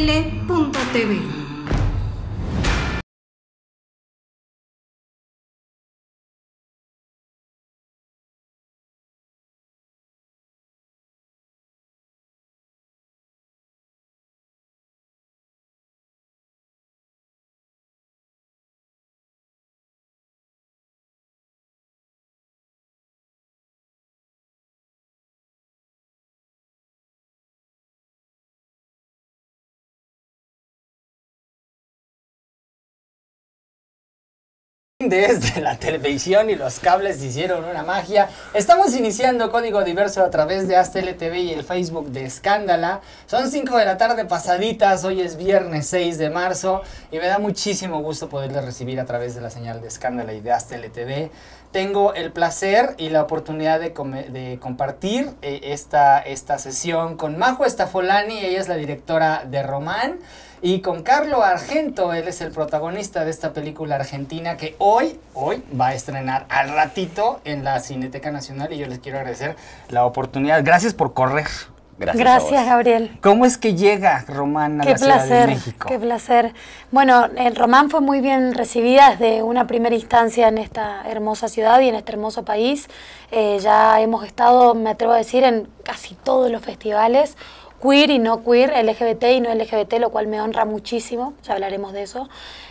tele.tv. Desde la televisión y los cables hicieron una magia. Estamos iniciando Código Diverso a través de Astel TV y el Facebook de Escándala. Son 5 de la tarde pasaditas, hoy es viernes 6 de marzo y me da muchísimo gusto poderles recibir a través de la señal de Escándala y de Astel TV. Tengo el placer y la oportunidad de, de compartir eh, esta, esta sesión con Majo Estafolani, ella es la directora de Román. Y con Carlos Argento, él es el protagonista de esta película argentina que hoy, hoy va a estrenar al ratito en la Cineteca Nacional y yo les quiero agradecer la oportunidad. Gracias por correr. Gracias, Gracias Gabriel. ¿Cómo es que llega Román a la Ciudad de México? Qué placer. Bueno, el Román fue muy bien recibida desde una primera instancia en esta hermosa ciudad y en este hermoso país. Eh, ya hemos estado, me atrevo a decir, en casi todos los festivales queer y no queer, LGBT y no LGBT, lo cual me honra muchísimo, ya hablaremos de eso.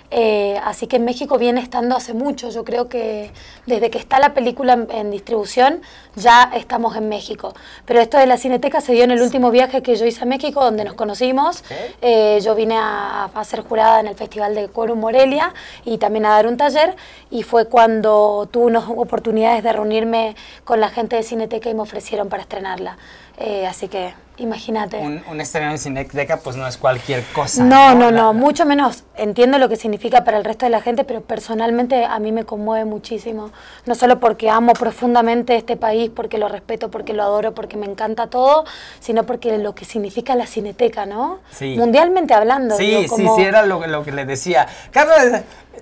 Eh, así que en México viene estando hace mucho, yo creo que desde que está la película en, distribución ya estamos en México. Pero esto de la cineteca se dio en el último viaje que yo hice a México, donde nos conocimos. Eh, yo vine a, hacer ser jurada en el Festival de Quórum Morelia y también a dar un taller y fue cuando tuve unas oportunidades de reunirme con la gente de Cineteca y me ofrecieron para estrenarla. Eh, así que Imagínate. Un, estreno en Cineteca pues no es cualquier cosa. No, no, no, mucho menos. Entiendo lo que significa para el resto de la gente, pero personalmente a mí me conmueve muchísimo. No solo porque amo profundamente este país, porque lo respeto, porque lo adoro, porque me encanta todo, sino porque lo que significa la Cineteca, ¿no? Sí. Mundialmente hablando. Sí, sí, sí, era lo, que le decía. Carlos,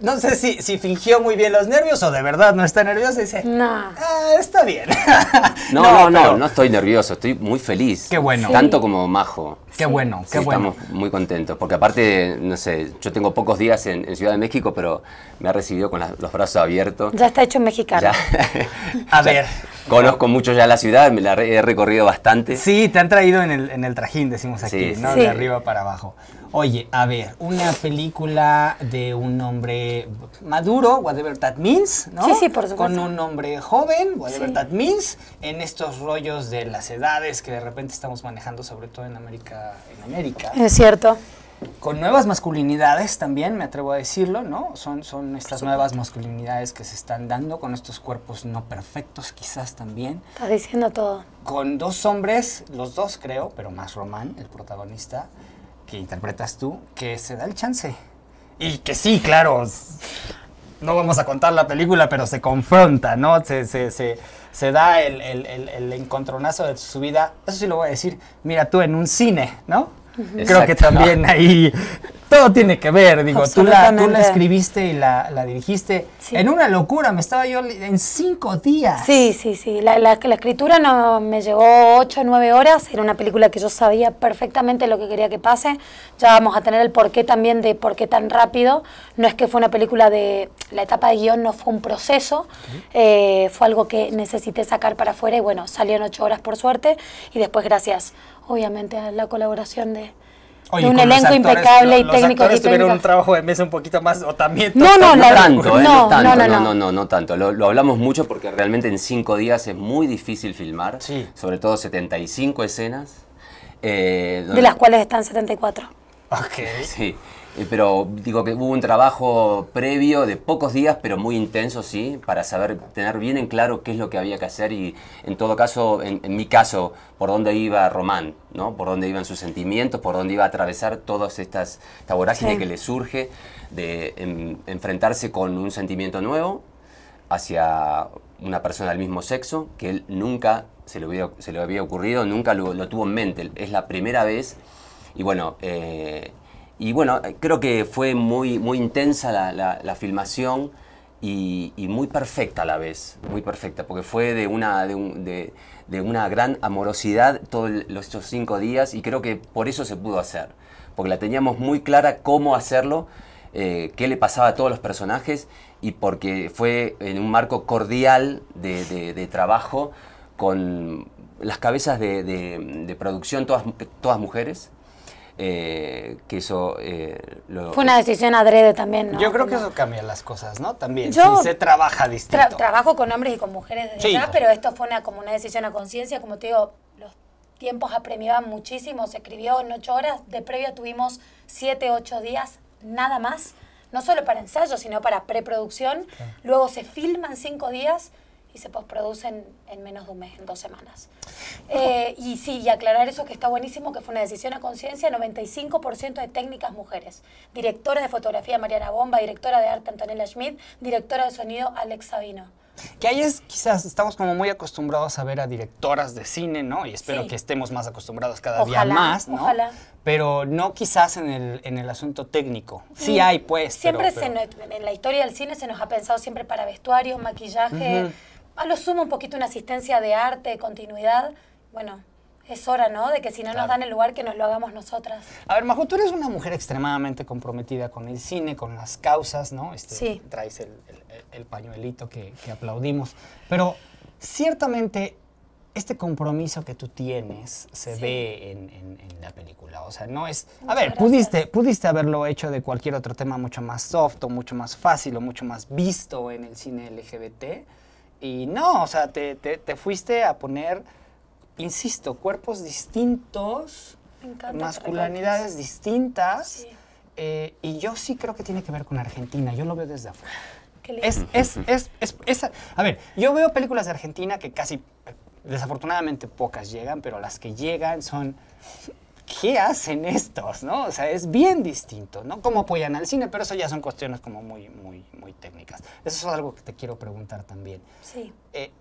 no sé si, si, fingió muy bien los nervios o de verdad no está nervioso. Dice, no. Ah, está bien. no, no, no, no, estoy nervioso, estoy muy feliz. Qué bueno. Tanto como majo. Qué bueno, qué bueno. Estamos muy contentos, porque aparte, no sé, yo tengo pocos días en, Ciudad de México, pero me ha recibido con los brazos abiertos. Ya está hecho mexicano. A ver. Conozco mucho ya la ciudad, me la he recorrido bastante. Sí, te han traído en el, trajín, decimos aquí, De arriba para abajo. Oye, a ver, una película de un hombre maduro, whatever that means, ¿no? Sí, sí, por supuesto. Con un hombre joven, whatever that means, en estos rollos de las edades que de repente estamos manejando, sobre todo en América, en América. Es cierto. Con nuevas masculinidades también, me atrevo a decirlo, ¿no? Son, son estas nuevas masculinidades que se están dando con estos cuerpos no perfectos quizás también. Está diciendo todo. Con dos hombres, los dos creo, pero más Román, el protagonista, que interpretas tú, que se da el chance. Y que sí, claro, no vamos a contar la película, pero se confronta, ¿no? Se, da el, encontronazo de su vida. Eso sí lo voy a decir. Mira tú en un cine, ¿no? Creo que también ahí todo tiene que ver, digo, tú la, escribiste y la, dirigiste. En una locura, me estaba yo en cinco días. Sí, sí, sí. La, la, escritura no, me llevó ocho, nueve horas. Era una película que yo sabía perfectamente lo que quería que pase. Ya vamos a tener el porqué también de por qué tan rápido. No es que fue una película de. La etapa de guión no fue un proceso. Eh, fue algo que necesité sacar para afuera y bueno, salió en ocho horas por suerte. Y después, gracias, obviamente, a la colaboración de un elenco impecable y técnico. Los actores tuvieron un trabajo de mesa un poquito más o también. No, no, no, tanto, ¿eh? no, tanto, no, no, no, no, tanto. Lo, hablamos mucho porque realmente en cinco días es muy difícil filmar, sí. sobre todo 75 escenas. Eh, de las cuales están 74. Ok. Sí. Eh, pero digo que hubo un trabajo previo de pocos días, pero muy intenso, sí, para saber, tener bien en claro qué es lo que había que hacer y en todo caso, en, mi caso, por dónde iba Román, ¿no? Por dónde iban sus sentimientos, por dónde iba a atravesar todas estas, esta que le surge de enfrentarse con un sentimiento nuevo hacia una persona del mismo sexo, que él nunca se le, había ocurrido, nunca lo, tuvo en mente. Es la primera vez y bueno... Eh, y bueno, creo que fue muy, muy intensa la, la, filmación y, muy perfecta a la vez, muy perfecta, porque fue de una, de, de, una gran amorosidad todos los estos cinco días y creo que por eso se pudo hacer, porque la teníamos muy clara cómo hacerlo, eh, qué le pasaba a todos los personajes y porque fue en un marco cordial de, de trabajo con las cabezas de, producción, todas, todas mujeres eh, quiso... Eh, fue una decisión adrede también, Yo creo que eso cambia las cosas, ¿no? También, se trabaja distinto. trabajo con hombres y con mujeres, desde pero esto fue una, como una decisión a conciencia, como te digo, los tiempos apremiaban muchísimo, se escribió en ocho horas, de previo tuvimos siete, ocho días, nada más, no solo para ensayo sino para preproducción, luego se filman cinco días, y se postproducen en menos de un mes, en dos semanas. Eh, y sí, y aclarar eso que está buenísimo, que fue una decisión a conciencia, 95% de técnicas mujeres. Directora de fotografía Mariana Bomba, directora de arte Antonella Schmidt, directora de sonido Alex Sabino. Que ahí es, quizás estamos como muy acostumbrados a ver a directoras de cine, ¿no? Y espero que estemos más acostumbrados cada día más, ¿no? Ojalá. Pero no quizás en el, en el asunto técnico. Sí, mm. hay, pues. Siempre en la historia del cine se nos ha pensado siempre para vestuario, maquillaje a lo sumo un poquito una asistencia de arte, continuidad, bueno, es hora, ¿no? De que si no nos dan el lugar, que nos lo hagamos nosotras. A ver, Majo, tú eres una mujer extremadamente comprometida con el cine, con las causas, ¿no? Este, sí. Traes el, pañuelito que, aplaudimos. Pero ciertamente este compromiso que tú tienes se ve en, la película. O sea, no es... a ver, pudiste, pudiste haberlo hecho de cualquier otro tema mucho más soft o mucho más fácil o mucho más visto en el cine LGBT y no, o sea, te, fuiste a poner, insisto, cuerpos distintos, masculinidades distintas. Eh, y yo sí creo que tiene que ver con Argentina, yo lo veo desde afuera. Es, es, es, es, a ver, yo veo películas de Argentina que casi, desafortunadamente pocas llegan, pero las que llegan son ¿qué hacen estos? ¿no? O sea, es bien distinto, ¿no? ¿Cómo apoyan al cine? Pero eso ya son cuestiones como muy, muy, muy técnicas. Eso es algo que te quiero preguntar también. Sí. Eh,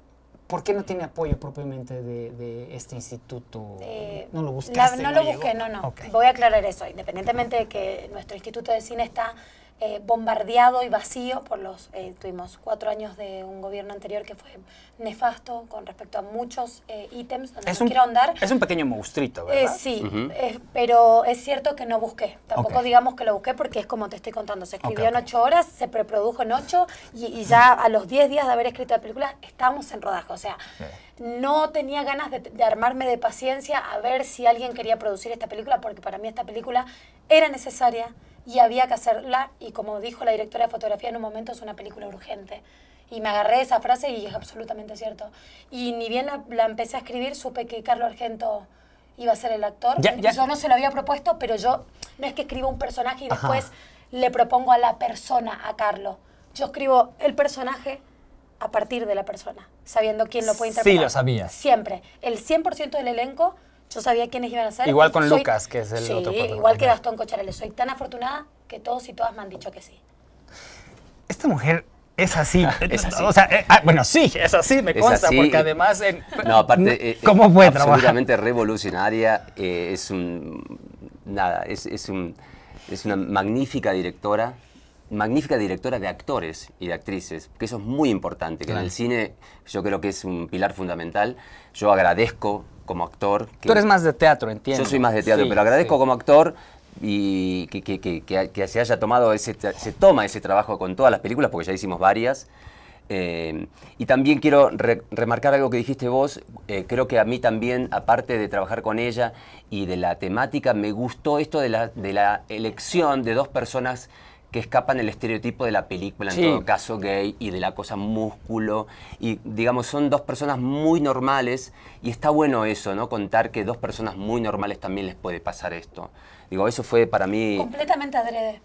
¿Por qué no tiene apoyo propiamente de, este instituto? Eh, ¿No lo buscaste? no, lo busqué, no, no. Voy a aclarar eso. Independientemente de que nuestro instituto de cine está eh, bombardeado y vacío por los eh, tuvimos cuatro años de un gobierno anterior que fue nefasto con respecto a muchos eh, ítems donde es no quiero ahondar es un pequeño monstruito verdad sí pero es cierto que no busqué tampoco digamos que lo busqué porque es como te estoy contando se escribió en ocho horas se preprodujo en ocho y, ya a los diez días de haber escrito la película estábamos en rodaje o sea no tenía ganas de armarme de paciencia a ver si alguien quería producir esta película porque para mí esta película era necesaria y había que hacerla, y como dijo la directora de fotografía en un momento, es una película urgente. Y me agarré esa frase y es absolutamente cierto. Y ni bien la, empecé a escribir, supe que Carlos Argento iba a ser el actor. Yo no se lo había propuesto, pero yo no es que escribo un personaje y después le propongo a la persona, a Carlos. Yo escribo el personaje a partir de la persona, sabiendo quién lo puede interpretar. Sí, lo sabía. Siempre. El 100% del elenco yo sabía quiénes iban a ser. Igual con Lucas, que es el sí, Igual que Gastón Cocharelli. Soy tan afortunada que todos y todas me han dicho que sí. Esta mujer es así. Eh, ah, bueno, sí, es así, me consta, porque además. En, no, aparte. Eh, ¿Cómo absolutamente revolucionaria. Eh, es un. Nada, es, es, un, es una magnífica directora magnífica directora de actores y de actrices, que eso es muy importante, que en el cine yo creo que es un pilar fundamental. Yo agradezco como actor... Tú eres más de teatro, entiendo. Yo soy más de teatro, pero agradezco como actor y que, se haya tomado ese, se toma ese trabajo con todas las películas, porque ya hicimos varias. Eh, y también quiero remarcar algo que dijiste vos, eh, creo que a mí también, aparte de trabajar con ella y de la temática, me gustó esto de la, de la elección de dos personas que escapan el estereotipo de la película, en todo caso gay, y de la cosa músculo. Y digamos, son dos personas muy normales y está bueno eso, ¿no? Contar que dos personas muy normales también les puede pasar esto. Digo, eso fue para mí... Completamente adrede.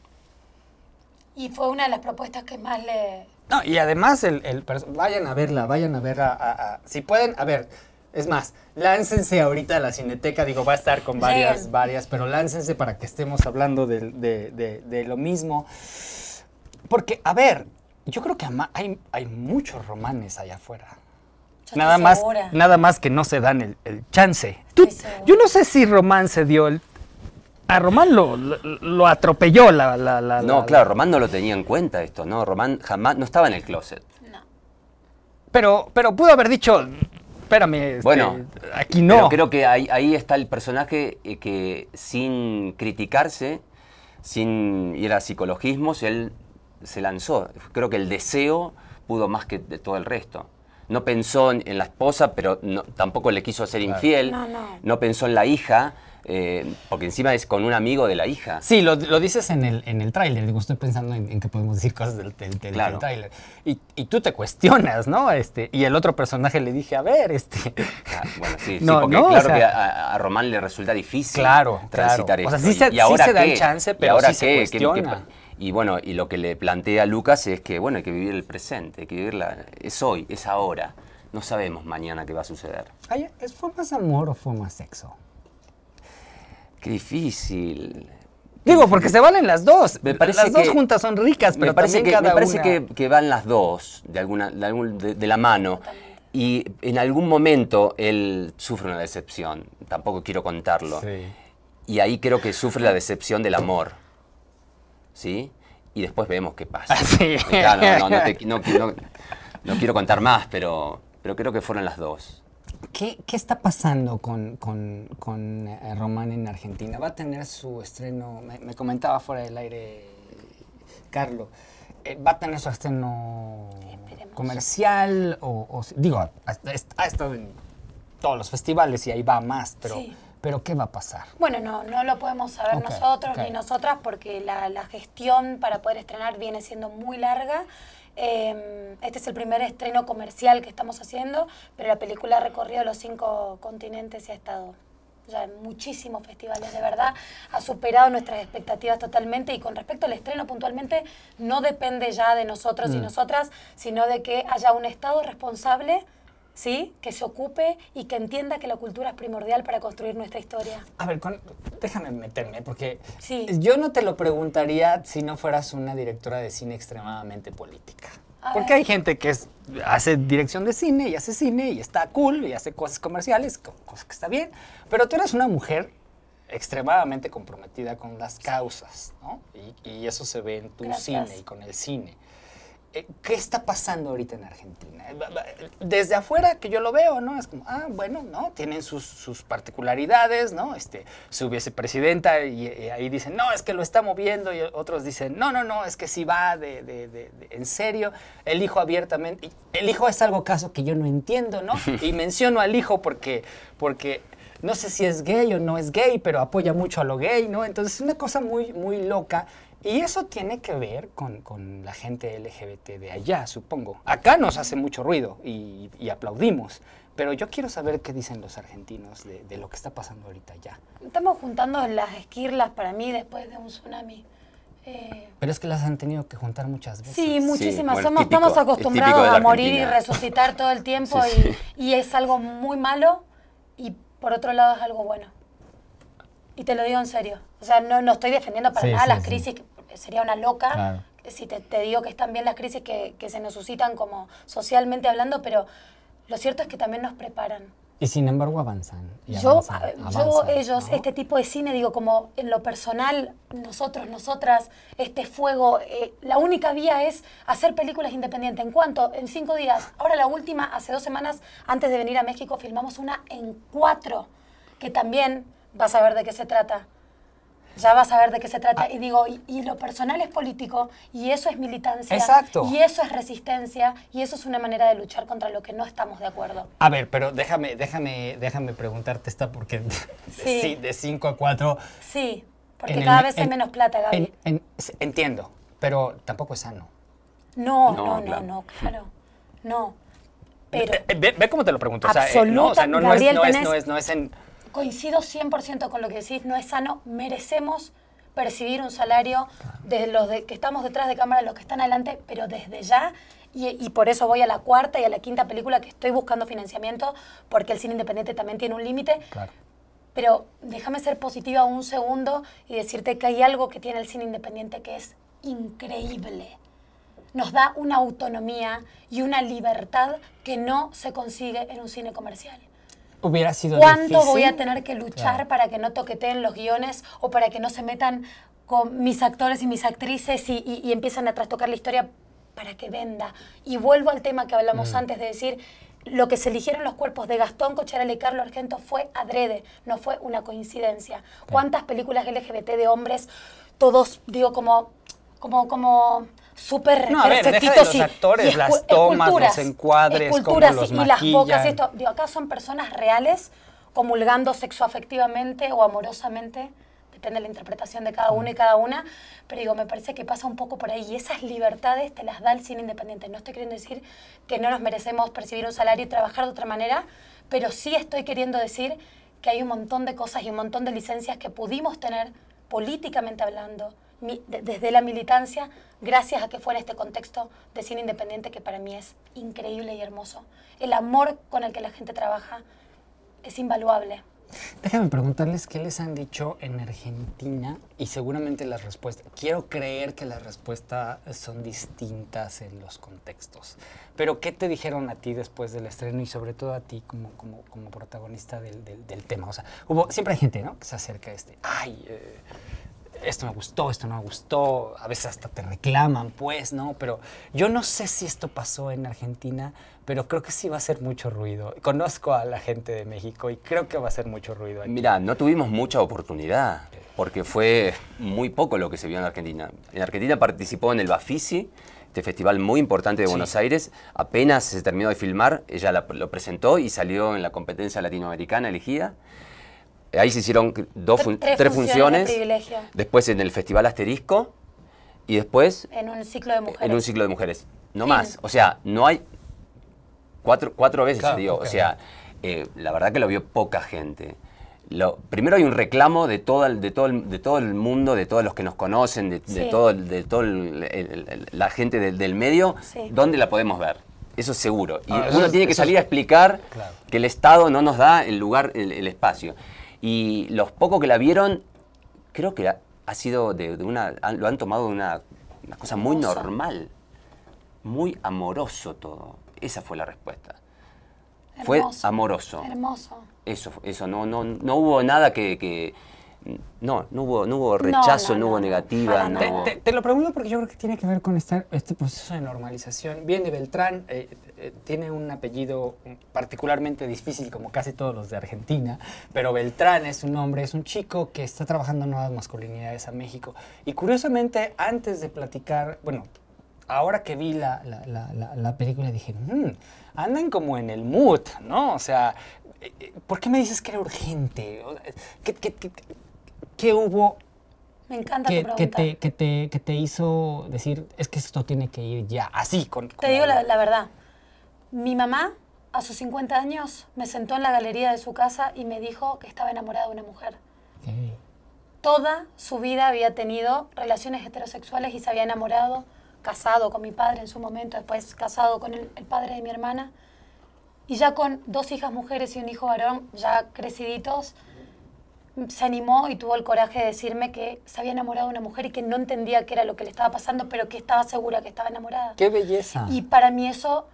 Y fue una de las propuestas que más le... No, y además, el, vayan a verla, vayan a ver a... Si pueden, a ver, es más, láncense ahorita a la Cineteca, digo, va a estar con varias, varias, pero láncense para que estemos hablando de, lo mismo. Porque, a ver, yo creo que hay, hay muchos romanes allá afuera. nada más, nada más que no se dan el, chance. yo no sé si Román se dio el... A Román lo, atropelló la, No, claro, Román no lo tenía en cuenta esto, ¿no? Román jamás no estaba en el closet. No. Pero, pero pudo haber dicho, espérame. Este, bueno, aquí no. creo que ahí, está el personaje eh, que sin criticarse, sin ir a psicologismos, él se lanzó. Creo que el deseo pudo más que de todo el resto. No pensó en, la esposa, pero tampoco le quiso ser infiel. no pensó en la hija, eh, porque encima es con un amigo de la hija. Sí, lo, dices en el, en el tráiler. Digo, estoy pensando en, que podemos decir cosas del, tráiler. Y, tú te cuestionas, ¿no? Este, y el otro personaje le dije, a ver, este... Ah, bueno, sí, porque claro que a, Román le resulta difícil claro, transitar y, ahora se da el chance, pero ahora sí y bueno, y lo que le plantea Lucas es que, bueno, hay que vivir el presente, hay que vivirla, es hoy, es ahora. No sabemos mañana qué va a suceder. ¿Fue más amor o fue más sexo? Qué difícil. Digo, porque se valen las dos. Me parece las dos juntas son ricas, pero me parece, que, parece que, van las dos de, alguna, de, la mano. Y en algún momento él sufre una decepción, tampoco quiero contarlo. Y ahí creo que sufre la decepción del amor. ¿Sí? Y después vemos qué pasa. no, no, quiero contar más, pero, pero creo que fueron las dos. ¿Qué, ¿Qué, está pasando con, con, con, eh, Román en Argentina? Va a tener su estreno, me, comentaba fuera del aire Carlos, eh, va a tener su estreno comercial o, digo, ha, estado en todos los festivales y ahí va más, pero... ¿Pero qué va a pasar? Bueno, no, no lo podemos saber nosotros ni nosotras porque la, la gestión para poder estrenar viene siendo muy larga. Em, este es el primer estreno comercial que estamos haciendo, pero la película ha recorrido los cinco continentes y ha estado ya en muchísimos festivales, de verdad, ha superado nuestras expectativas totalmente y con respecto al estreno puntualmente no depende ya de nosotros y mm. nosotras, sino de que haya un Estado responsable ¿sí? que se ocupe y que entienda que la cultura es primordial para construir nuestra historia. A ver, déjame meterme, porque yo no te lo preguntaría si no fueras una directora de cine extremadamente política. porque hay gente que hace dirección de cine y hace cine y está cool y hace cosas comerciales, cosas que está bien, pero tú eres una mujer extremadamente comprometida con las causas, ¿no? Y, eso se ve en tu cine y con el cine. Eh, ¿qué está pasando ahorita en Argentina? Eh, desde afuera que yo lo veo, ¿no? Es como, ah, bueno, ¿no? Tienen sus, particularidades, ¿no? Este, hubiese presidenta y, ahí dicen, no, es que lo está moviendo y otros dicen, no, no, no, es que sí va en serio, el hijo abiertamente, el hijo es algo caso que yo no entiendo, ¿no? Y menciono al hijo porque, porque no sé si es gay o no es gay, pero apoya mucho a lo gay, ¿no? Entonces es una cosa muy, muy loca y eso tiene que ver con, la gente LGBT de allá, supongo. Acá nos hace mucho ruido y, aplaudimos, pero yo quiero saber qué dicen los argentinos de, lo que está pasando ahorita allá. Estamos juntando las esquirlas para mí después de un tsunami. Eh, pero es que las han tenido que juntar muchas veces. Sí, muchísimas. Somos, estamos acostumbrados a morir y resucitar todo el tiempo y es algo muy malo y por otro lado es algo bueno. Y te lo digo en serio. O sea, no, estoy defendiendo para nada las crisis, sería una loca si te, digo que están bien las crisis que, se nos suscitan como socialmente hablando, pero lo cierto es que también nos preparan. Y sin embargo avanzan. yo, eh, ellos, este tipo de cine, digo, como en lo personal, nosotros, nosotras, este fuego, eh, la única vía es hacer películas independientes. ¿En cuánto? En cinco días. Ahora la última, hace dos semanas, antes de venir a México, filmamos una en cuatro, que también vas a ver de qué se trata ya vas a ver de qué se trata. Ah. Y digo, y, lo personal es político, y eso es militancia. Exacto. Y eso es resistencia, y eso es una manera de luchar contra lo que no estamos de acuerdo. A ver, pero déjame, déjame, déjame preguntarte esta porque sí. de 5 a 4. Sí, porque cada vez hay menos plata, Gaby. entiendo, pero tampoco es sano. No, no, no, no, claro. No. Pero. Ve, cómo te lo pregunto. O sea, eh, no, o sea, es, no, es, no es en coincido 100% con lo que decís, no es sano, merecemos percibir un salario desde los que estamos detrás de cámara, los que están adelante, pero desde ya, y, y, por eso voy a la cuarta y a la quinta película que estoy buscando financiamiento, porque el cine independiente también tiene un límite. Claro. Pero déjame ser positiva un segundo y decirte que hay algo que tiene el cine independiente que es increíble. Nos da una autonomía y una libertad que no se consigue en un cine comercial hubiera sido ¿Cuánto voy a tener que luchar para que no toqueteen los guiones o para que no se metan con mis actores y mis actrices y, empiezan a trastocar la historia para que venda? Y vuelvo al tema que hablamos mm. antes de decir, lo que se eligieron los cuerpos de Gastón Cocharel y Carlos Argento fue adrede, no fue una coincidencia. ¿Cuántas películas LGBT de hombres, todos, digo, como, como, como súper no, perfectitos. los actores, las tomas, los encuadres, culturas y las bocas y esto. acá son personas reales comulgando sexoafectivamente o amorosamente, depende de la interpretación de cada uno y cada una, pero digo, me parece que pasa un poco por ahí y esas libertades te las da el cine independiente. No estoy queriendo decir que no nos merecemos percibir un salario y trabajar de otra manera, pero sí estoy queriendo decir que hay un montón de cosas y un montón de licencias que pudimos tener políticamente hablando, desde la militancia, gracias a que fuera este contexto de cine independiente que para mí es increíble y hermoso. El amor con el que la gente trabaja es invaluable. Déjame preguntarles qué les han dicho en Argentina y seguramente las respuestas, quiero creer que las respuestas son distintas en los contextos, pero ¿qué te dijeron a ti después del estreno y sobre todo a ti como, como, como protagonista del, del, tema? O sea, hubo, siempre hay gente ¿no? que se acerca a este, ay, eh, esto me gustó, esto no me gustó, a veces hasta te reclaman, pues, ¿no? Pero yo no sé si esto pasó en Argentina, pero creo que sí va a ser mucho ruido. Conozco a la gente de México y creo que va a ser mucho ruido. Mira, no tuvimos mucha oportunidad, porque fue muy poco lo que se vio en Argentina. En Argentina participó en el Bafisi, este festival muy importante de Buenos Aires. Apenas se terminó de filmar, ella lo presentó y salió en la competencia latinoamericana elegida. Ahí se hicieron dos tres, funciones. después en el Festival Asterisco y después... En un ciclo de mujeres. En un ciclo de mujeres. No más. O sea, no hay... Cuatro, cuatro veces O sea, eh, la verdad que lo vio poca gente. Lo, primero hay un reclamo de todo, el, de, todo de todo el mundo, de todos los que nos conocen, de, todo, todo la gente del, medio, donde ¿dónde la podemos ver? Eso es seguro. Y ah, uno tiene que salir a explicar que el Estado no nos da el lugar, el espacio. Y los pocos que la vieron, creo que ha sido de, una. lo han tomado de una, cosa muy normal. Muy amoroso todo. Esa fue la respuesta. fue amoroso. Hermoso. Eso, eso, no, no, no hubo nada que no, no hubo, no hubo rechazo, no, hubo negativa. No. Te, lo pregunto porque yo creo que tiene que ver con este, proceso de normalización. Viene Beltrán, eh, eh, tiene un apellido particularmente difícil como casi todos los de Argentina, pero Beltrán es un hombre, es un chico que está trabajando nuevas masculinidades a México. Y curiosamente, antes de platicar, bueno, ahora que vi la, película dije, hmm, andan como en el mood, ¿no? O sea, eh, ¿por qué me dices que era urgente? ¿Qué, qué, qué ¿Qué hubo? que, te, hizo decir, es que esto tiene que ir ya, así. Con, te digo la, verdad. Mi mamá, a sus 50 años, me sentó en la galería de su casa y me dijo que estaba enamorada de una mujer. Toda su vida había tenido relaciones heterosexuales y se había enamorado, casado con mi padre en su momento, después casado con el, el padre de mi hermana. Y ya con dos hijas mujeres y un hijo varón, ya creciditos, se animó y tuvo el coraje de decirme que se había enamorado de una mujer y que no entendía qué era lo que le estaba pasando, pero que estaba segura que estaba enamorada. ¡Qué belleza! Y para mí eso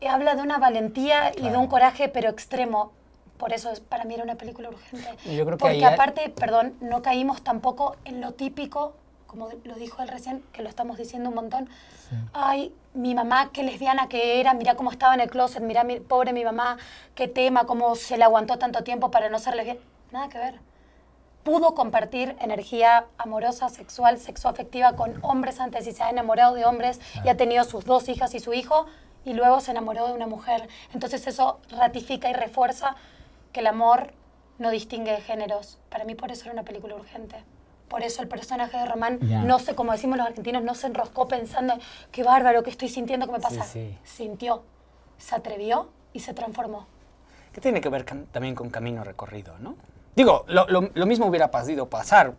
eh, habla de una valentía y de un coraje, pero extremo. Por eso para mí era una película urgente. Porque aparte, perdón, no caímos tampoco en lo típico, como lo dijo él recién, que lo estamos diciendo un montón. Ay, mi mamá, qué lesbiana que era, mira cómo estaba en el closet, mira, mi, pobre mi mamá, qué tema, cómo se le aguantó tanto tiempo para no ser lesbiana nada que ver. Pudo compartir energía amorosa, sexual, sexo afectiva con hombres antes y se ha enamorado de hombres y ha tenido sus dos hijas y su hijo y luego se enamoró de una mujer. Entonces eso ratifica y refuerza que el amor no distingue de géneros. Para mí por eso era una película urgente. Por eso el personaje de Román, no sé, como decimos los argentinos, no se enroscó pensando, qué bárbaro, qué estoy sintiendo, qué me pasa. Sintió, se atrevió y se transformó. ¿Qué tiene que ver también con camino recorrido, ¿no? Digo, lo, mismo hubiera podido pasar,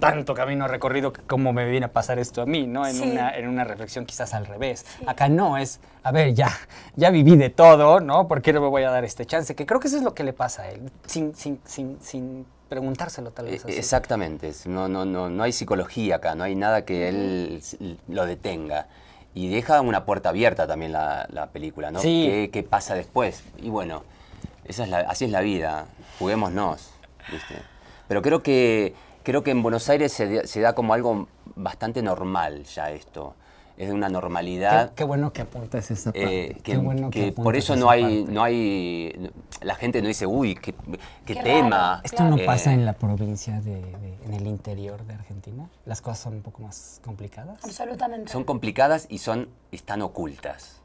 tanto camino recorrido como me viene a pasar esto a mí, ¿no? En, una, reflexión quizás al revés. Acá no es, a ver, ya, ya viví de todo, ¿no? ¿Por qué no me voy a dar este chance? Que creo que eso es lo que le pasa a él, sin, sin, preguntárselo tal vez. E, así. Exactamente, no, no, no, no hay psicología acá, no hay nada que él lo detenga. Y deja una puerta abierta también la, película, ¿no? Sí. ¿Qué, pasa después? Y bueno, esa es así es la vida, juguémonos. Pero creo que, creo que en Buenos Aires se, da como algo bastante normal ya esto es de una normalidad. Qué, bueno que apuntas esa parte. qué bueno que, eh, por eso no hay, no hay, la gente no dice, uy, qué, tema. Esto no pasa en eh. la provincia en el interior de Argentina. Las cosas son un poco más complicadas. Absolutamente. Son complicadas y son, están ocultas,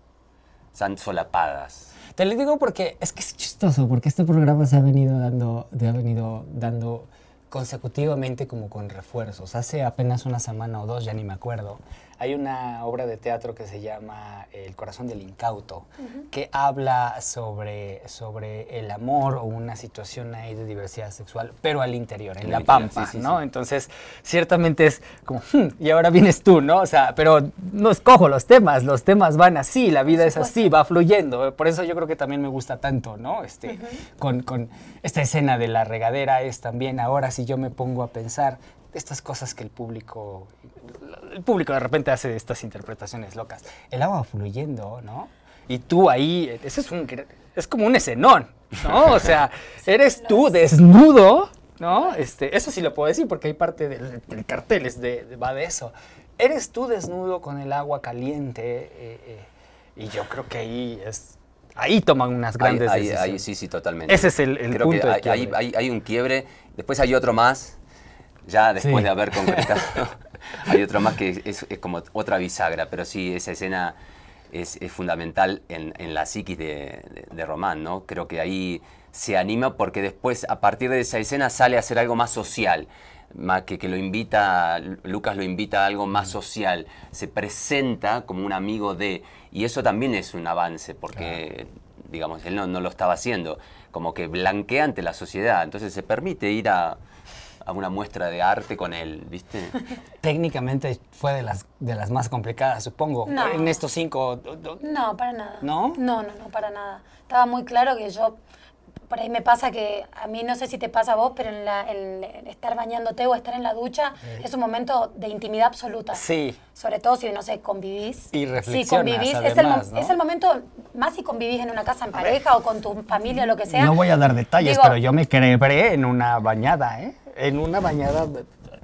están solapadas. Te lo digo porque es que es chistoso, porque este programa se ha venido dando, se ha venido dando consecutivamente como con refuerzos. Hace apenas una semana o dos, ya ni me acuerdo, hay una obra de teatro que se llama El corazón del incauto, que habla sobre, el amor o una situación ahí de diversidad sexual, pero al interior, en la pampa, ¿no? Entonces, ciertamente es como, hmm, y ahora vienes tú, ¿no? O sea, pero no escojo los temas, los temas van así, la vida es así, va fluyendo. Por eso yo creo que también me gusta tanto, ¿no? Este, con, con esta escena de la regadera es también, ahora si yo me pongo a pensar, estas cosas que el público, el público de repente hace estas interpretaciones locas. El agua fluyendo, ¿no? Y tú ahí, ese es un, es como un escenón, ¿no? O sea, eres tú desnudo, ¿no? Este, eso sí lo puedo decir porque hay parte del, cartel, es de, va de eso. Eres tú desnudo con el agua caliente eh, eh, y yo creo que ahí es ahí toman unas grandes decisiones. sí, sí, totalmente. Ese es el, punto que hay, un quiebre, después hay otro más, ya después de haber concretado. Hay otro más que es, como otra bisagra, pero sí, esa escena es, fundamental en, la psiquis de, Román, ¿no? Creo que ahí se anima porque después, a partir de esa escena, sale a hacer algo más social. Más que, que lo invita, Lucas lo invita a algo más mm. social, se presenta como un amigo de, y eso también es un avance, porque digamos, él no, lo estaba haciendo, como que blanqueante la sociedad, entonces se permite ir a, una muestra de arte con él, ¿viste? Técnicamente fue de las, de las más complicadas, supongo, no. en estos cinco. No, para nada. ¿No? No, no, no, para nada. Estaba muy claro que yo, por ahí me pasa que, a mí no sé si te pasa a vos, pero en la, el, estar bañándote o estar en la ducha es un momento de intimidad absoluta. Sí. Sobre todo si, no sé, convivís. Y reflexionas, es, el, es el momento, más si convivís en una casa en pareja o con tu familia, lo que sea. No voy a dar detalles, pero yo me creé en una bañada, ¿eh? en una bañada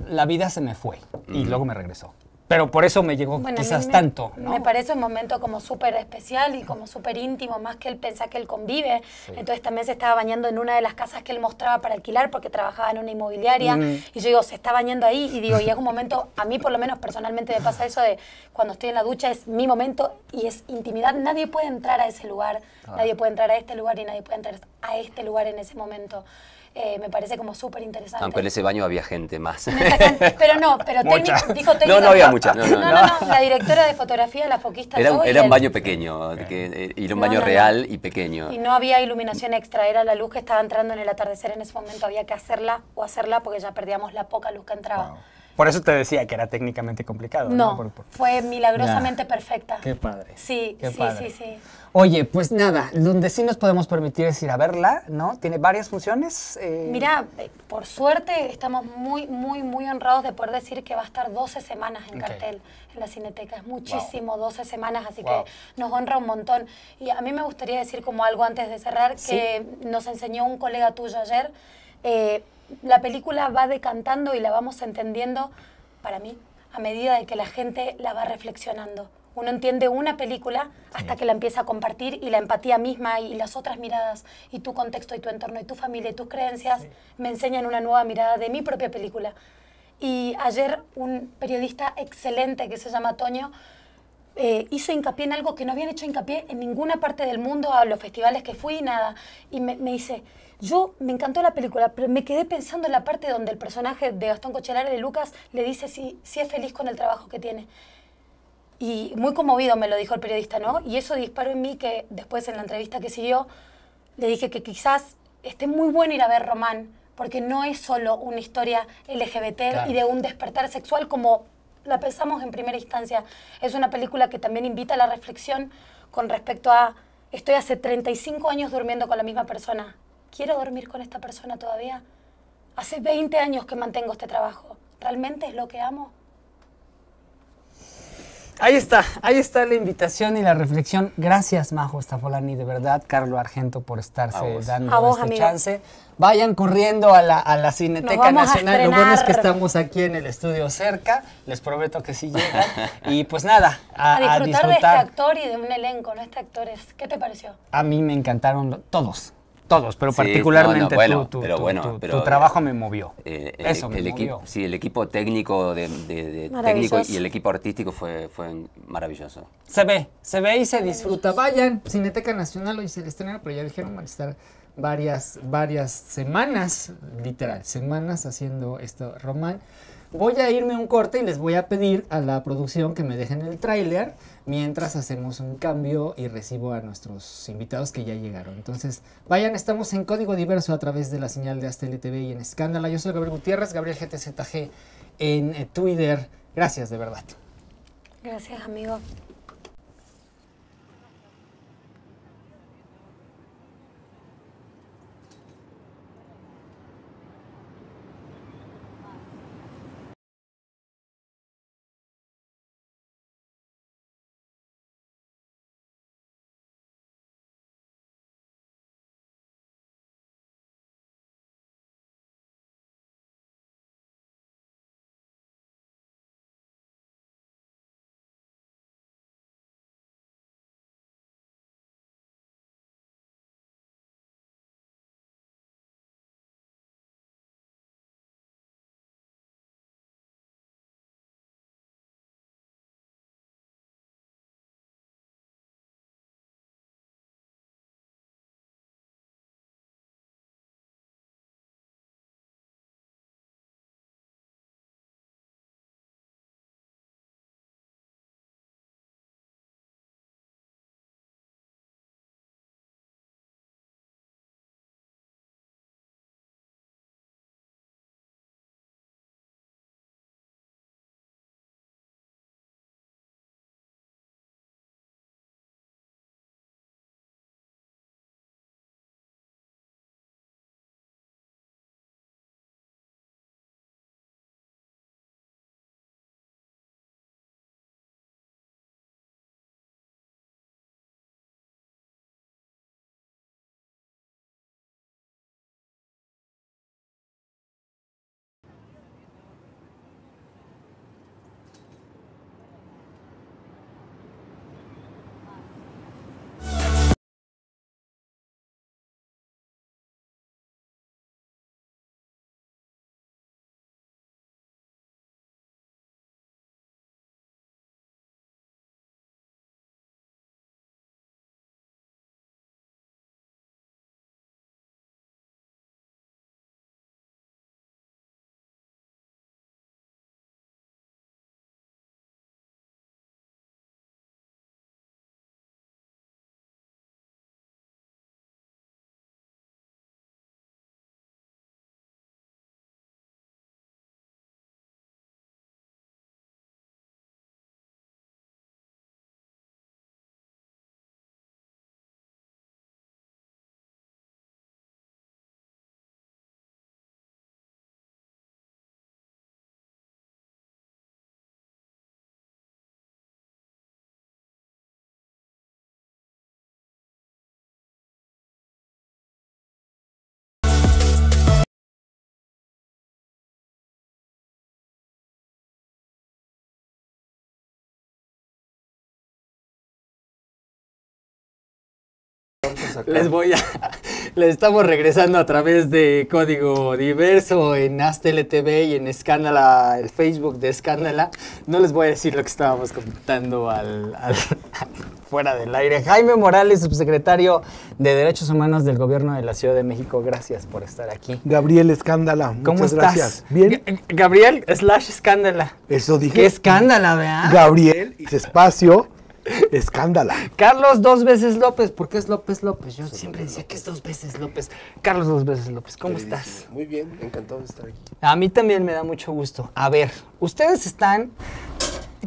la vida se me fue y luego me regresó. Pero por eso me llegó quizás tanto. Me parece un momento como súper especial y como súper íntimo, más que él pensar que él convive. Entonces también se estaba bañando en una de las casas que él mostraba para alquilar porque trabajaba en una inmobiliaria. Y yo digo, se está bañando ahí. Y digo, y es un momento, a mí por lo menos personalmente me pasa eso de cuando estoy en la ducha es mi momento y es intimidad. Nadie puede entrar a ese lugar, ah. nadie puede entrar a este lugar y nadie puede entrar a este lugar en ese momento. Eh, me parece como súper interesante. Aunque en ese baño había gente más. pero no, pero técnico, dijo No, no había mucha. No no, la directora de fotografía, la foquista. Era, un baño pequeño, que, eh, era un baño real y pequeño. Y no había iluminación extra, era la luz que estaba entrando en el atardecer en ese momento, había que hacerla o hacerla porque ya perdíamos la poca luz que entraba. Por eso te decía que era técnicamente complicado. No, fue milagrosamente perfecta. Qué padre. Sí, sí, sí, sí. Oye, pues nada, donde sí nos podemos permitir es ir a verla, ¿no? Tiene varias funciones. Eh. Mira, eh, por suerte estamos muy, muy, muy honrados de poder decir que va a estar 12 semanas en cartel en la Cineteca. Es muchísimo, 12 semanas, así que nos honra un montón. Y a mí me gustaría decir como algo antes de cerrar, que nos enseñó un colega tuyo ayer. Eh, la película va decantando y la vamos entendiendo, para mí, a medida de que la gente la va reflexionando. Uno entiende una película hasta que la empieza a compartir y la empatía misma y las otras miradas y tu contexto y tu entorno y tu familia y tus creencias me enseñan una nueva mirada de mi propia película. Y ayer un periodista excelente que se llama Toño eh, hizo hincapié en algo que no habían hecho hincapié en ninguna parte del mundo, a los festivales que fui, y nada. Y me, me dice, yo me encantó la película, pero me quedé pensando en la parte donde el personaje de Gastón Cochelar de Lucas le dice si, si es feliz con el trabajo que tiene. Y muy conmovido me lo dijo el periodista, ¿no? Y eso disparó en mí que después en la entrevista que siguió le dije que quizás esté muy bueno ir a ver Román, porque no es solo una historia LGBT y de un despertar sexual como la pensamos en primera instancia. Es una película que también invita a la reflexión con respecto a estoy hace 35 años durmiendo con la misma persona. ¿Quiero dormir con esta persona todavía? Hace 20 años que mantengo este trabajo. ¿Realmente es lo que amo? Ahí está, ahí está la invitación y la reflexión. Gracias, Majo Stafolani, de verdad, Carlos Argento, por estarse dando este chance. Vayan corriendo a la, a la Cineteca Nacional. Lo bueno es que estamos aquí en el estudio cerca. Les prometo que sí llegan. y pues nada, a, disfrutar de este actor y de un elenco, ¿no? Este actores. ¿Qué te pareció? A mí me encantaron todos todos, pero particularmente tu trabajo me movió. Eh, Eso me el movió. Sí, el equipo técnico, de, técnico y el equipo artístico fue, fue maravilloso. Se ve, se ve y se disfruta. Vayan, Cineteca Nacional hoy se le estrena, pero ya dijeron van a estar varias, varias semanas, literal, semanas haciendo esto. Román, Voy a irme un corte y les voy a pedir a la producción que me dejen el tráiler mientras hacemos un cambio y recibo a nuestros invitados que ya llegaron. Entonces, vayan, estamos en Código Diverso a través de la señal de Astel TV y en Escándala. Yo soy Gabriel Gutiérrez, Gabriel GTZG en eh, Twitter. Gracias, de verdad. Gracias, amigo. les voy a. Les estamos regresando a través de Código Diverso en TV y en Escándala, el Facebook de Escándala. No les voy a decir lo que estábamos comentando al, fuera del aire. Jaime Morales, subsecretario de Derechos Humanos del Gobierno de la Ciudad de México, gracias por estar aquí. Gabriel Escándala, ¿cómo muchas estás? gracias. ¿Bien? Gabriel slash Escándala. Eso dije. Qué escándala, ¿verdad? Gabriel, espacio, Escándala. Carlos dos veces López. ¿Por qué es López López? Yo siempre decía que es dos veces López. Carlos dos veces López, ¿cómo estás? Muy bien, encantado de estar aquí. A mí también me da mucho gusto. A ver, ustedes están...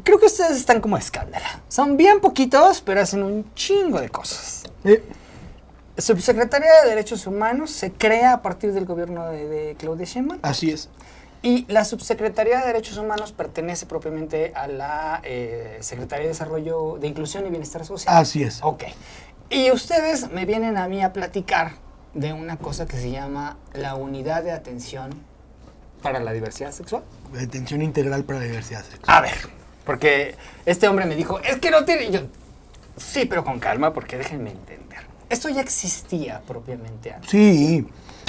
Creo que ustedes están como escándala. Son bien poquitos, pero hacen un chingo de cosas. ¿Eh? Subsecretaría de Derechos Humanos se crea a partir del gobierno de, de Claudia Sheinbaum. Así es. Y la Subsecretaría de Derechos Humanos pertenece propiamente a la eh, Secretaría de Desarrollo de Inclusión y Bienestar Social. Así es. Ok. Y ustedes me vienen a mí a platicar de una cosa que se llama la unidad de atención para la diversidad sexual. atención integral para la diversidad sexual. A ver, porque este hombre me dijo, es que no tiene... yo, sí, pero con calma, porque déjenme entender. Esto ya existía propiamente antes. Sí,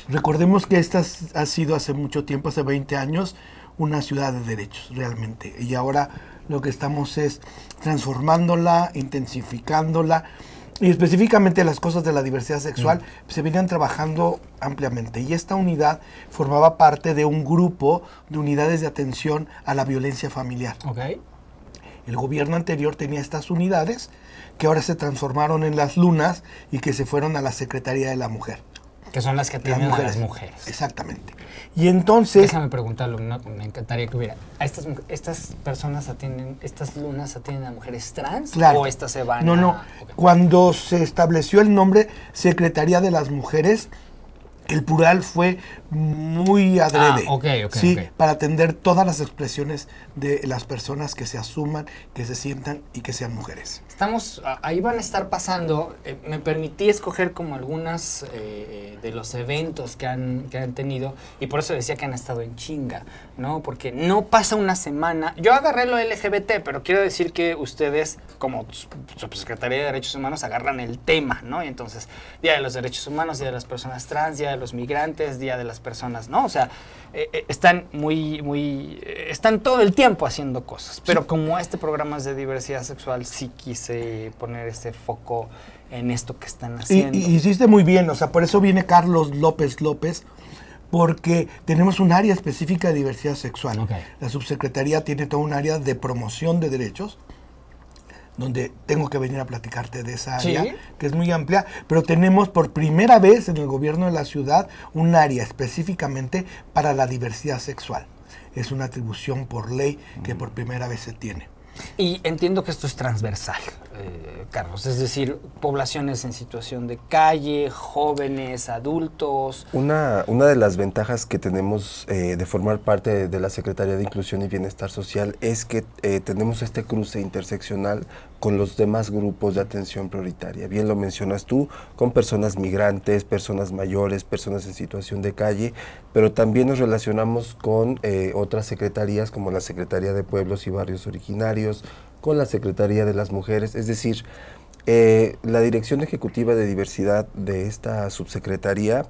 Recordemos que esta ha sido hace mucho tiempo, hace 20 años, una ciudad de derechos, realmente. Y ahora lo que estamos es transformándola, intensificándola. Y específicamente las cosas de la diversidad sexual mm. se venían trabajando ampliamente. Y esta unidad formaba parte de un grupo de unidades de atención a la violencia familiar. El gobierno anterior tenía estas unidades que ahora se transformaron en las lunas y que se fueron a la Secretaría de la Mujer. Que son las que atienden a mujeres. las mujeres. Exactamente. Y entonces... me preguntarlo, luna me encantaría que hubiera. ¿A estas, personas atienden, estas lunas atienden a mujeres trans claro. o estas se van No, no. Cuando se estableció el nombre Secretaría de las Mujeres, el plural fue muy adrede. Ah, okay, sí, para atender todas las expresiones de las personas que se asuman, que se sientan y que sean mujeres. Estamos, ahí van a estar pasando, eh, me permití escoger como algunas eh, eh, de los eventos que han, que han tenido y por eso decía que han estado en chinga, ¿no? Porque no pasa una semana, yo agarré lo LGBT, pero quiero decir que ustedes como Subsecretaría de Derechos Humanos agarran el tema, ¿no? Y entonces, Día de los Derechos Humanos, Día de las Personas Trans, Día de los Migrantes, Día de las Personas, ¿no? O sea, eh, eh, están muy, muy, eh, están todo el tiempo haciendo cosas. Pero como este programa es de diversidad sexual, sí quise poner ese foco en esto que están haciendo. Y, hiciste muy bien, o sea, por eso viene Carlos López López, porque tenemos un área específica de diversidad sexual. La subsecretaría tiene todo un área de promoción de derechos donde tengo que venir a platicarte de esa área, que es muy amplia, pero tenemos por primera vez en el gobierno de la ciudad un área específicamente para la diversidad sexual. Es una atribución por ley que mm. por primera vez se tiene. Y entiendo que esto es transversal eh, Carlos, es decir, poblaciones en situación de calle, jóvenes, adultos. Una, una de las ventajas que tenemos eh, de formar parte de, la Secretaría de Inclusión y Bienestar Social es que eh, tenemos este cruce interseccional con los demás grupos de atención prioritaria. Bien lo mencionas tú, con personas migrantes, personas mayores, personas en situación de calle, pero también nos relacionamos con otras secretarías como la Secretaría de Pueblos y Barrios Originarios, con la Secretaría de las Mujeres, es decir, eh, la Dirección Ejecutiva de Diversidad de esta subsecretaría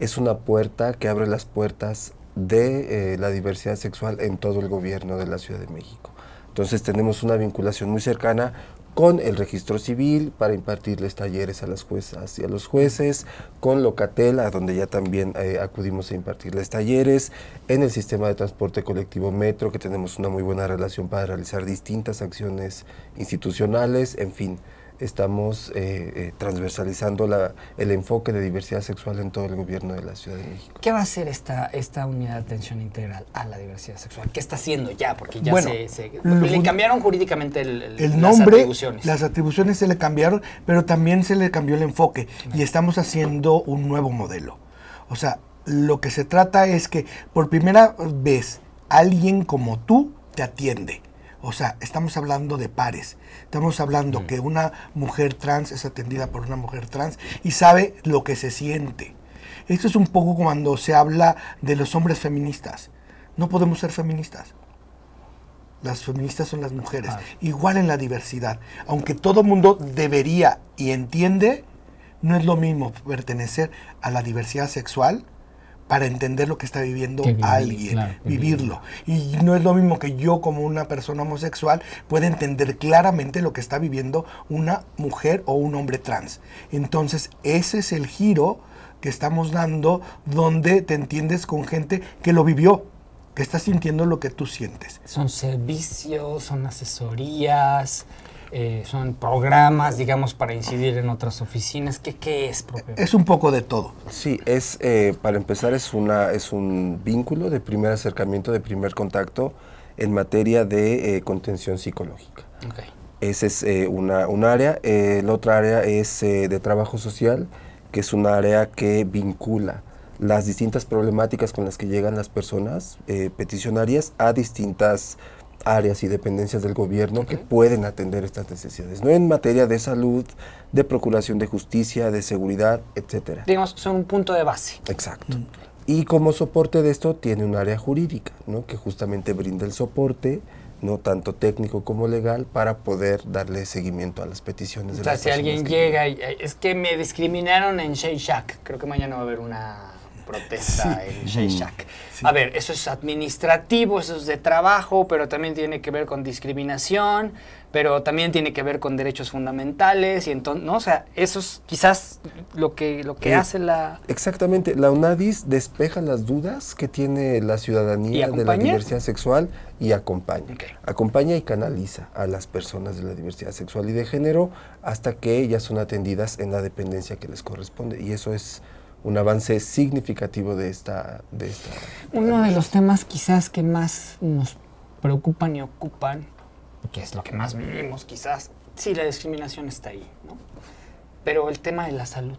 es una puerta que abre las puertas de eh, la diversidad sexual en todo el gobierno de la Ciudad de México. Entonces tenemos una vinculación muy cercana con el registro civil para impartirles talleres a las juezas y a los jueces, con Locatel, a donde ya también eh, acudimos a impartirles talleres, en el sistema de transporte colectivo Metro, que tenemos una muy buena relación para realizar distintas acciones institucionales, en fin estamos eh, eh, transversalizando la, el enfoque de diversidad sexual en todo el gobierno de la Ciudad de México. ¿Qué va a hacer esta, esta unidad de atención integral a la diversidad sexual? ¿Qué está haciendo ya? Porque ya se, le cambiaron jurídicamente el, nombre, atribuciones. Las atribuciones se le cambiaron, pero también se le cambió el enfoque y estamos haciendo un nuevo modelo. O sea, lo que se trata es que por primera vez alguien como tú te atiende o sea, estamos hablando de pares. Estamos hablando mm. que una mujer trans es atendida por una mujer trans y sabe lo que se siente. Esto es un poco cuando se habla de los hombres feministas. No podemos ser feministas. Las feministas son las mujeres. Ah. Igual en la diversidad. Aunque todo mundo debería y entiende, no es lo mismo pertenecer a la diversidad sexual para entender lo que está viviendo alguien, vivirlo. Y no es lo mismo que yo como una persona homosexual pueda entender claramente lo que está viviendo una mujer o un hombre trans. Entonces, ese es el giro que estamos dando donde te entiendes con gente que lo vivió, que está sintiendo lo que tú sientes. Son servicios, son asesorías. Eh, son programas, digamos, para incidir en otras oficinas. ¿Qué, es? Es un poco de todo. Sí, es, eh, para empezar, es, una, es un vínculo de primer acercamiento, de primer contacto en materia de eh, contención psicológica. Ese es una, un área. la otra área es de trabajo social, que es un área que vincula las distintas problemáticas con las que llegan las personas peticionarias a distintas áreas y dependencias del gobierno que pueden atender estas necesidades, no en materia de salud, de procuración de justicia, de seguridad, etcétera. Digamos, son un punto de base. Exacto. Mm. Y como soporte de esto tiene un área jurídica, ¿no? que justamente brinda el soporte no tanto técnico como legal, para poder darle seguimiento a las peticiones. O sea, si alguien llega y es que me discriminaron en Shea Shack, creo que mañana va a haber una protesta en Sheishak. A ver, eso es administrativo, eso es de trabajo, pero también tiene que ver con discriminación, pero también tiene que ver con derechos fundamentales y entonces, ¿no? O sea, eso es quizás lo que, lo que eh, hace la... Exactamente, la UNADIS despeja las dudas que tiene la ciudadanía de la diversidad sexual y acompaña. Acompaña y canaliza a las personas de la diversidad sexual y de género hasta que ellas son atendidas en la dependencia que les corresponde y eso es un avance significativo de esta, de esta... Uno de los temas quizás que más nos preocupan y ocupan, que es lo que más vivimos quizás, sí, la discriminación está ahí, ¿no? Pero el tema de la salud.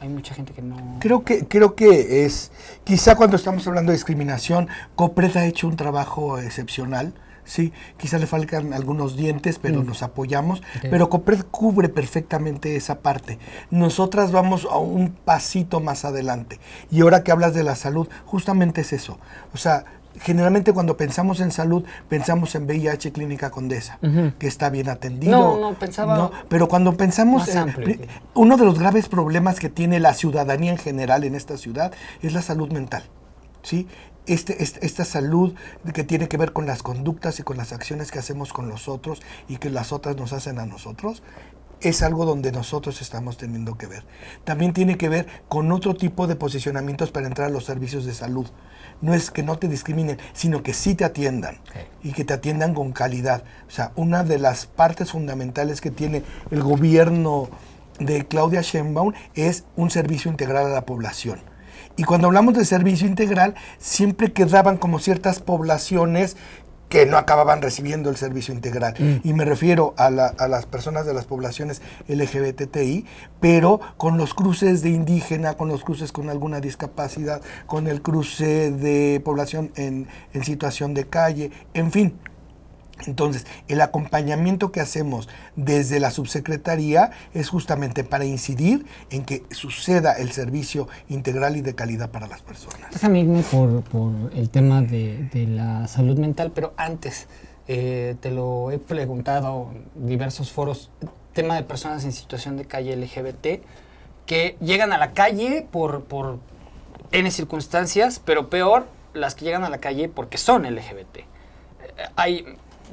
Hay mucha gente que no... Creo que, creo que es, quizá cuando estamos hablando de discriminación, Copred ha hecho un trabajo excepcional Sí, quizá le faltan algunos dientes, pero mm. nos apoyamos. Pero Copred cubre perfectamente esa parte. Nosotras vamos a un pasito más adelante. Y ahora que hablas de la salud, justamente es eso. O sea, generalmente cuando pensamos en salud, pensamos en VIH Clínica Condesa, que está bien atendido. No, no, pensaba. ¿no? Pero cuando pensamos Uno de los graves problemas que tiene la ciudadanía en general en esta ciudad es la salud mental. ¿Sí? Este, este, esta salud que tiene que ver con las conductas y con las acciones que hacemos con los otros y que las otras nos hacen a nosotros, es algo donde nosotros estamos teniendo que ver. También tiene que ver con otro tipo de posicionamientos para entrar a los servicios de salud. No es que no te discriminen, sino que sí te atiendan y que te atiendan con calidad. O sea, una de las partes fundamentales que tiene el gobierno de Claudia Sheinbaum es un servicio integral a la población y cuando hablamos de servicio integral, siempre quedaban como ciertas poblaciones que no acababan recibiendo el servicio integral. Mm. Y me refiero a, las personas de las poblaciones LGBTI, pero con los cruces de indígena, con los cruces con alguna discapacidad, con el cruce de población en situación de calle, en fin, entonces, el acompañamiento que hacemos desde la subsecretaría es justamente para incidir en que suceda el servicio integral y de calidad para las personas. Déjame pues irme por, por el tema de, de, la salud mental, pero antes eh, te lo he preguntado en diversos foros, tema de personas en situación de calle LGBT que llegan a la calle por, por N circunstancias, pero peor, las que llegan a la calle porque son LGBT eh, hay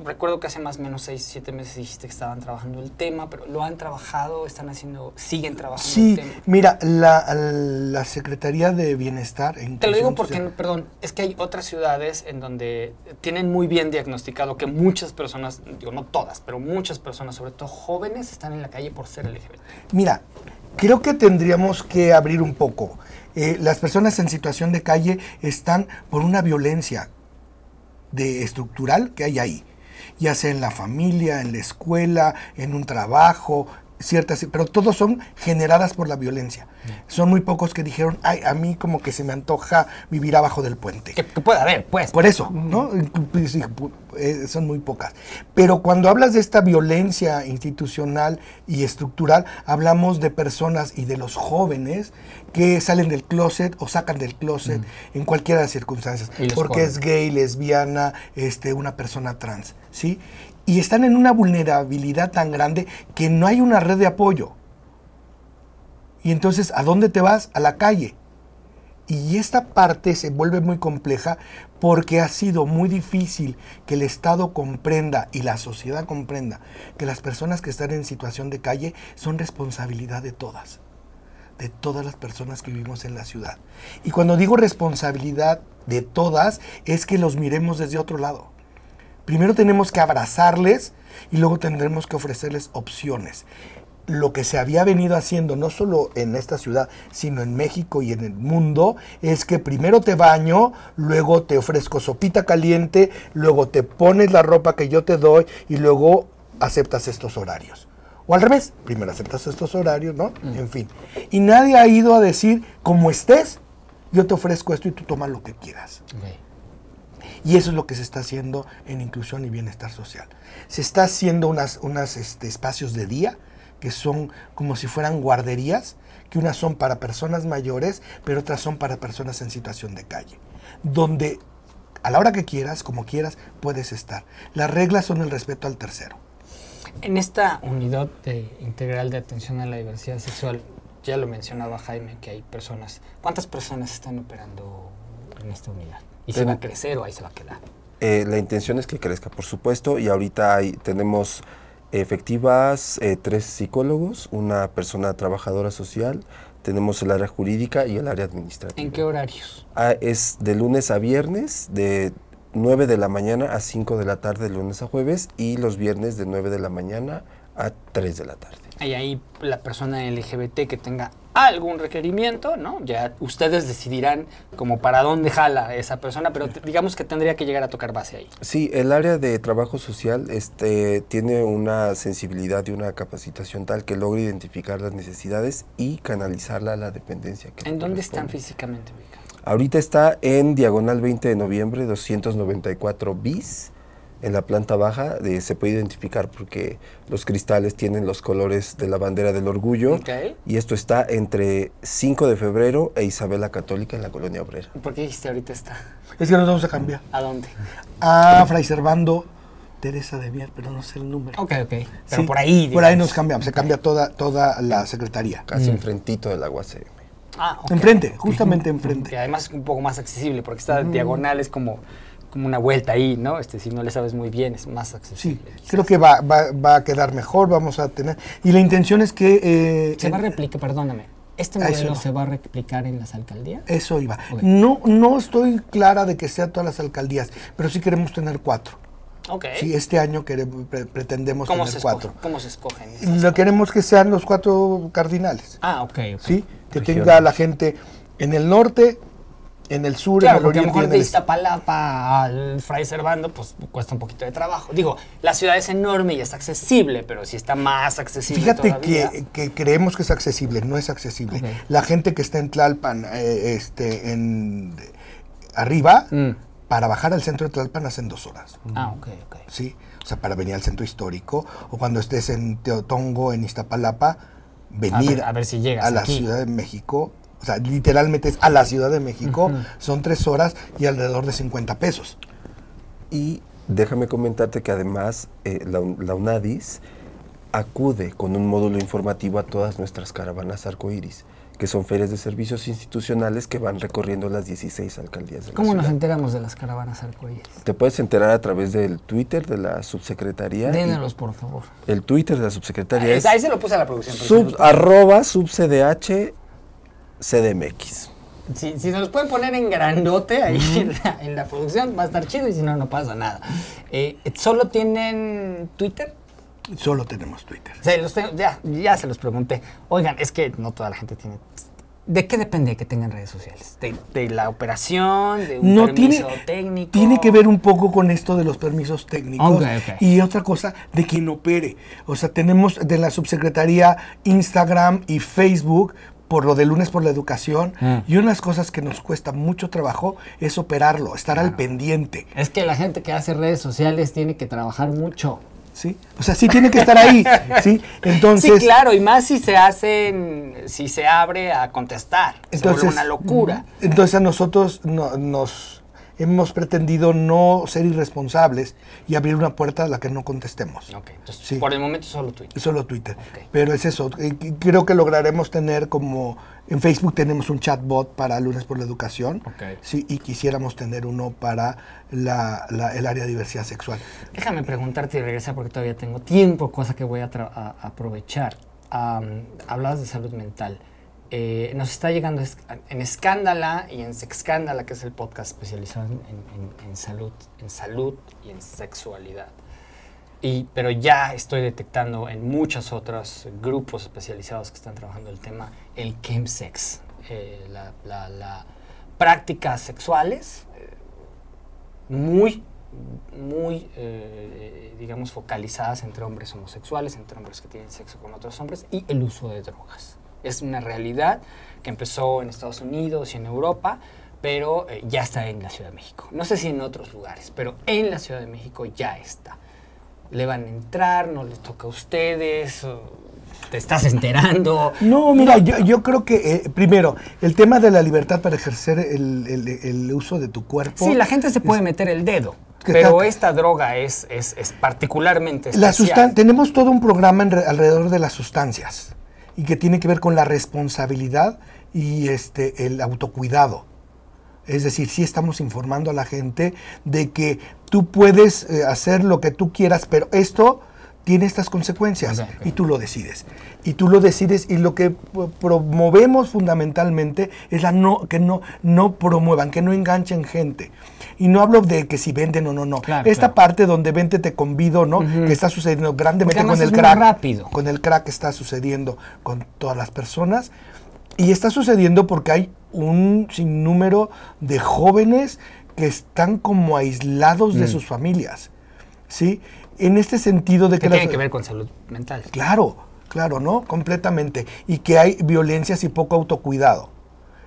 recuerdo que hace más o menos seis siete meses dijiste que estaban trabajando el tema, pero ¿lo han trabajado? ¿Están haciendo, siguen trabajando sí, el tema? Sí, mira, la, Secretaría de Bienestar... Te lo digo porque, perdón, es que hay otras ciudades en donde tienen muy bien diagnosticado que muchas personas, digo, no todas, pero muchas personas, sobre todo jóvenes, están en la calle por ser LGBT. Mira, creo que tendríamos que abrir un poco. Eh, las personas en situación de calle están por una violencia de estructural que hay ahí ya sea en la familia, en la escuela, en un trabajo, ciertas, pero todos son generadas por la violencia. Mm. Son muy pocos que dijeron, ay, a mí como que se me antoja vivir abajo del puente. Que, pueda puede haber, pues. Por eso, mm. ¿no? Eh, son muy pocas. Pero cuando hablas de esta violencia institucional y estructural, hablamos de personas y de los jóvenes que salen del closet o sacan del closet mm. en cualquiera de las circunstancias, porque es gay, lesbiana, este, una persona trans, ¿sí? y están en una vulnerabilidad tan grande que no hay una red de apoyo. Y entonces, ¿a dónde te vas? A la calle. Y esta parte se vuelve muy compleja porque ha sido muy difícil que el Estado comprenda y la sociedad comprenda que las personas que están en situación de calle son responsabilidad de todas, de todas las personas que vivimos en la ciudad. Y cuando digo responsabilidad de todas, es que los miremos desde otro lado Primero tenemos que abrazarles y luego tendremos que ofrecerles opciones. Lo que se había venido haciendo, no solo en esta ciudad, sino en México y en el mundo, es que primero te baño, luego te ofrezco sopita caliente, luego te pones la ropa que yo te doy y luego aceptas estos horarios. O al revés, primero aceptas estos horarios, ¿no? Mm. En fin. Y nadie ha ido a decir, como estés, yo te ofrezco esto y tú tomas lo que quieras. Y eso es lo que se está haciendo en inclusión y bienestar social. Se está haciendo unos unas, este, espacios de día que son como si fueran guarderías, que unas son para personas mayores, pero otras son para personas en situación de calle, donde a la hora que quieras, como quieras, puedes estar. Las reglas son el respeto al tercero. En esta unidad de, integral de atención a la diversidad sexual, ya lo mencionaba Jaime, que hay personas. ¿Cuántas personas están operando en esta unidad? Y se va a crecer o ahí se va a quedar. Eh, la intención es que crezca, por supuesto, y ahorita tenemos efectivas eh, tres psicólogos, una persona trabajadora social, tenemos el área jurídica y el área administrativa. ¿En qué horarios? Ah, es de lunes a viernes, de 9 de la mañana a 5 de la tarde, de lunes a jueves, y los viernes de 9 de la mañana a 3 de la tarde. ¿Y ahí la persona LGBT que tenga algún requerimiento, ¿no? Ya ustedes decidirán como para dónde jala esa persona, pero digamos que tendría que llegar a tocar base ahí. Sí, el área de trabajo social este, tiene una sensibilidad y una capacitación tal que logra identificar las necesidades y canalizarla a la dependencia. Que ¿En dónde están físicamente ubicados? Ahorita está en Diagonal 20 de Noviembre 294 bis en la planta baja se puede identificar porque los cristales tienen los colores de la bandera del orgullo. Y esto está entre 5 de febrero e Isabel la Católica en la colonia obrera. ¿Por qué dijiste ahorita está? Es que nos vamos a cambiar. ¿A dónde? A Fray Servando Teresa de Mier, pero no sé el número. Ok, ok. Pero por ahí. Por ahí nos cambiamos, se cambia toda, toda la secretaría. Casi mm. enfrentito del agua CM. Ah, okay. Enfrente, justamente enfrente. Y además un poco más accesible porque está mm. diagonal, es como como una vuelta ahí, ¿no? Este, si no le sabes muy bien, es más accesible. Sí, creo que va, va, a quedar mejor, vamos a tener... Y la intención es que... Eh, se va a replicar, perdóname, ¿Este modelo se va a replicar en las alcaldías? Eso iba. No, no estoy clara de que sea todas las alcaldías, pero sí queremos tener cuatro. Okay. Sí, este año queremos, pretendemos tener cuatro. ¿Cómo se escogen? Lo queremos que sean los cuatro cardinales. Ah, ok. Sí, que tenga la gente en el norte, en el sur, claro, en el A lo mejor de este. Iztapalapa al Fray Servando, pues cuesta un poquito de trabajo. Digo, la ciudad es enorme y es accesible, pero si está más accesible. Fíjate Que, que, creemos que es accesible, no es accesible. La gente que está en Tlalpan, eh, este, en arriba, mm. para bajar al centro de Tlalpan hacen dos horas. Mm. Ah, ok, ok. Sí, o sea, para venir al centro histórico, o cuando estés en Teotongo, en Iztapalapa, venir a ver, si llegas a la Ciudad de México o sea, literalmente es a la Ciudad de México, son tres horas y alrededor de 50 pesos. Y déjame comentarte que además eh, la, UNADIS acude con un módulo informativo a todas nuestras caravanas arcoíris que son ferias de servicios institucionales que van recorriendo las 16 alcaldías de ¿Cómo nos enteramos de las caravanas arcoíris? Te puedes enterar a través del Twitter de la subsecretaría. Dénelos, por favor. El Twitter de la subsecretaría es... Ahí se lo puse a la producción. Sub, arroba subcdh CDMX. Si, se los pueden poner en grandote ahí en, la, producción, va a estar chido y si no, no pasa nada. Eh, ¿Solo tienen Twitter? Solo tenemos Twitter. ya, se los pregunté. Oigan, es que no toda la gente tiene ¿De qué depende que tengan redes sociales? ¿De, la operación? ¿De un no permiso técnico? Tiene que ver un poco con esto de los permisos técnicos. Y otra cosa, de quien opere. O sea, tenemos de la subsecretaría Instagram y Facebook por lo de lunes por la educación. Mm. Y una de las cosas que nos cuesta mucho trabajo es operarlo, estar al pendiente. Es que la gente que hace redes sociales tiene que trabajar mucho. ¿Sí? O sea, sí tiene que estar ahí, ¿sí? Entonces... claro, y más si se hacen, si se abre a contestar, entonces, una locura. Mm, entonces a nosotros nos hemos pretendido no ser irresponsables y abrir una puerta a la que no contestemos. por el momento solo Twitter. Solo Twitter. Pero es eso, eh, creo que lograremos tener como, en Facebook tenemos un chatbot para lunes por la educación, sí, y quisiéramos tener uno para el área de diversidad sexual. Déjame preguntarte y regresar porque todavía tengo tiempo, cosa que voy a, aprovechar. Um, hablabas de salud mental. Eh, nos está llegando en Escándala y en Sexcándala, que es el podcast especializado en, salud, en salud y en sexualidad. pero ya estoy detectando en muchos otros grupos especializados que están trabajando el tema, el chemsex, eh, las prácticas sexuales eh, muy, muy, digamos, focalizadas entre hombres homosexuales, entre hombres que tienen sexo con otros hombres y el uso de drogas es una realidad que empezó en Estados Unidos y en Europa, pero eh, ya está en la Ciudad de México. No sé si en otros lugares, pero en la Ciudad de México ya está. Le van a entrar, no les toca a ustedes. te estás enterando. No, mira, yo, yo creo que, eh, primero, el tema de la libertad para ejercer el, uso de tu cuerpo. Sí, la gente se puede meter el dedo. Pero esta droga es, es, particularmente tenemos todo un programa alrededor de las sustancias y que tiene que ver con la responsabilidad y este, el autocuidado. Es decir, sí estamos informando a la gente de que tú puedes eh, hacer lo que tú quieras, pero esto tiene estas consecuencias y tú lo decides. Y tú lo decides y lo que promovemos fundamentalmente es la no, que no, no promuevan, que no enganchen gente. Y no hablo de que si venden o no, no. Esta parte donde vente te convido, ¿no? Que está sucediendo grandemente con el crack. Rápido. Con el crack está sucediendo con todas las personas. Y está sucediendo porque hay un sinnúmero de jóvenes que están como aislados de mm. sus familias. ¿Sí? En este sentido de que... que tiene que ver con salud mental. Claro, claro, ¿no? Completamente. Y que hay violencias y poco autocuidado.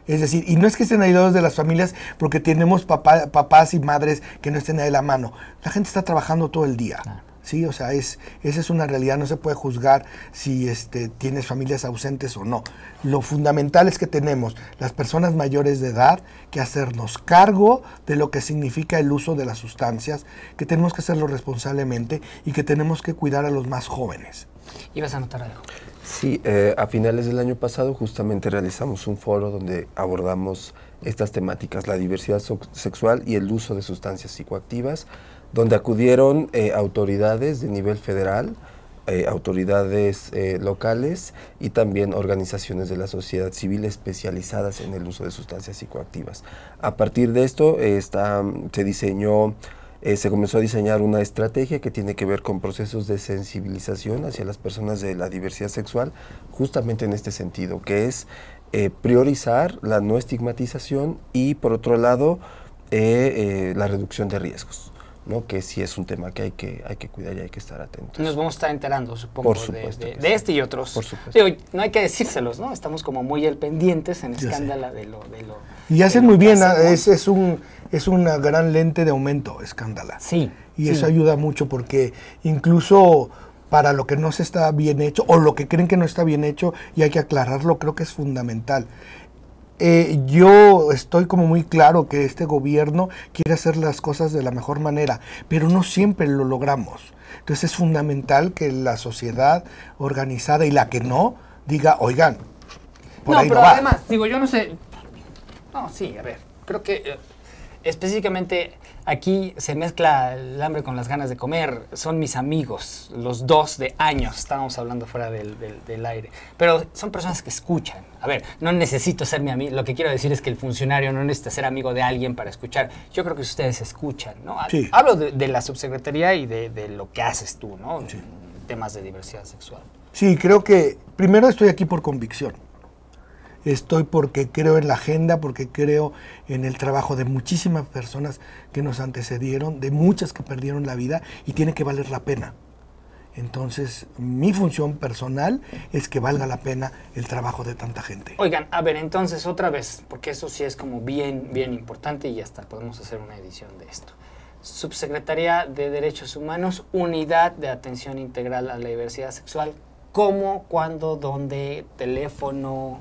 Es decir, y no es que estén aislados de las familias porque tenemos papás y madres que no estén ahí de la mano. La gente está trabajando todo el día. Sí, o sea, es, esa es una realidad, no se puede juzgar si este, tienes familias ausentes o no. Lo fundamental es que tenemos las personas mayores de edad que hacernos cargo de lo que significa el uso de las sustancias, que tenemos que hacerlo responsablemente y que tenemos que cuidar a los más jóvenes. ¿Ibas a anotar algo? Sí, eh, a finales del año pasado justamente realizamos un foro donde abordamos estas temáticas, la diversidad sexual y el uso de sustancias psicoactivas donde acudieron eh, autoridades de nivel federal, eh, autoridades eh, locales y también organizaciones de la sociedad civil especializadas en el uso de sustancias psicoactivas. A partir de esto se diseñó... se comenzó a diseñar una estrategia que tiene que ver con procesos de sensibilización hacia las personas de la diversidad sexual, justamente en este sentido, que es priorizar la no estigmatización y, por otro lado, la reducción de riesgos. ¿no? que sí es un tema que hay que, hay que cuidar y hay que estar atentos. Nos vamos a estar enterando, supongo, de, este y otros. no hay que decírselos, ¿no? Estamos como muy al pendientes en escándala de lo, de lo... Y hacen muy bien, es, es, un, es una gran lente de aumento, escándala. Sí. Y eso ayuda mucho porque incluso para lo que no se está bien hecho o lo que creen que no está bien hecho y hay que aclararlo, creo que es fundamental. Eh, yo estoy como muy claro que este gobierno quiere hacer las cosas de la mejor manera, pero no siempre lo logramos. Entonces es fundamental que la sociedad organizada y la que no diga, oigan, por no, digo, yo no sé. No, sí, a ver, creo que eh, específicamente aquí se mezcla el hambre con las ganas de comer. Son mis amigos, los dos de años. Estábamos hablando fuera del, aire. Pero son personas que escuchan. A ver, no necesito ser mi amigo. Lo que quiero decir es que el funcionario no necesita ser amigo de alguien para escuchar. Yo creo que ustedes escuchan, ¿no? Hablo de, la subsecretaría y de, lo que haces tú, ¿no? Temas de diversidad sexual. Sí, creo que primero estoy aquí por convicción estoy porque creo en la agenda, porque creo en el trabajo de muchísimas personas que nos antecedieron, de muchas que perdieron la vida y tiene que valer la pena. Entonces, mi función personal es que valga la pena el trabajo de tanta gente. Oigan, a ver, entonces otra vez, porque eso sí es como bien, bien importante y ya está, podemos hacer una edición de esto. Subsecretaría de Derechos Humanos, Unidad de Atención Integral a la Diversidad Sexual. ¿Cómo, cuándo, dónde, teléfono,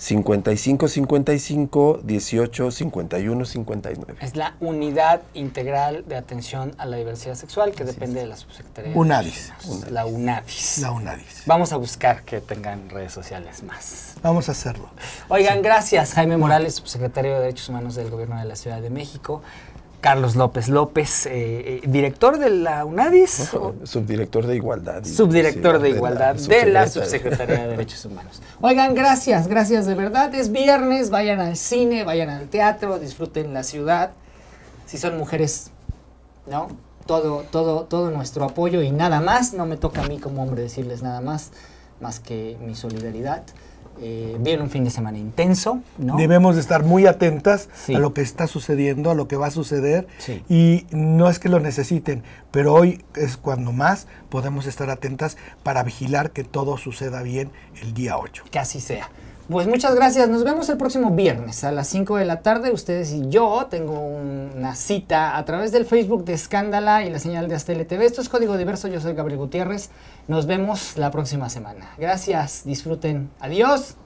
55 55 18 51 59. Es la unidad integral de atención a la diversidad sexual que depende de la subsecretaría. UNADIS. La UNADIS. La UNADIS. Vamos a buscar que tengan redes sociales más. Vamos a hacerlo. Oigan, gracias Jaime Morales, subsecretario de Derechos Humanos del Gobierno de la Ciudad de México. Carlos López López, eh, eh, director de la UNADIS. subdirector de Igualdad. Subdirector de, Igualdad de la Subsecretaría de Derechos Humanos. Oigan, gracias, gracias de verdad. Es viernes, vayan al cine, vayan al teatro, disfruten la ciudad. Si son mujeres, ¿no? Todo, todo, todo nuestro apoyo y nada más. No me toca a mí como hombre decirles nada más, más que mi solidaridad eh, viene un fin de semana intenso. ¿no? Debemos estar muy atentas a lo que está sucediendo, a lo que va a suceder. Y no es que lo necesiten, pero hoy es cuando más podemos estar atentas para vigilar que todo suceda bien el día 8. Que así sea. Pues muchas gracias. Nos vemos el próximo viernes a las 5 de la tarde. Ustedes y yo tengo una cita a través del Facebook de Escándala y la señal de Astele TV. Esto es Código Diverso. Yo soy Gabriel Gutiérrez. Nos vemos la próxima semana. Gracias. Disfruten. Adiós.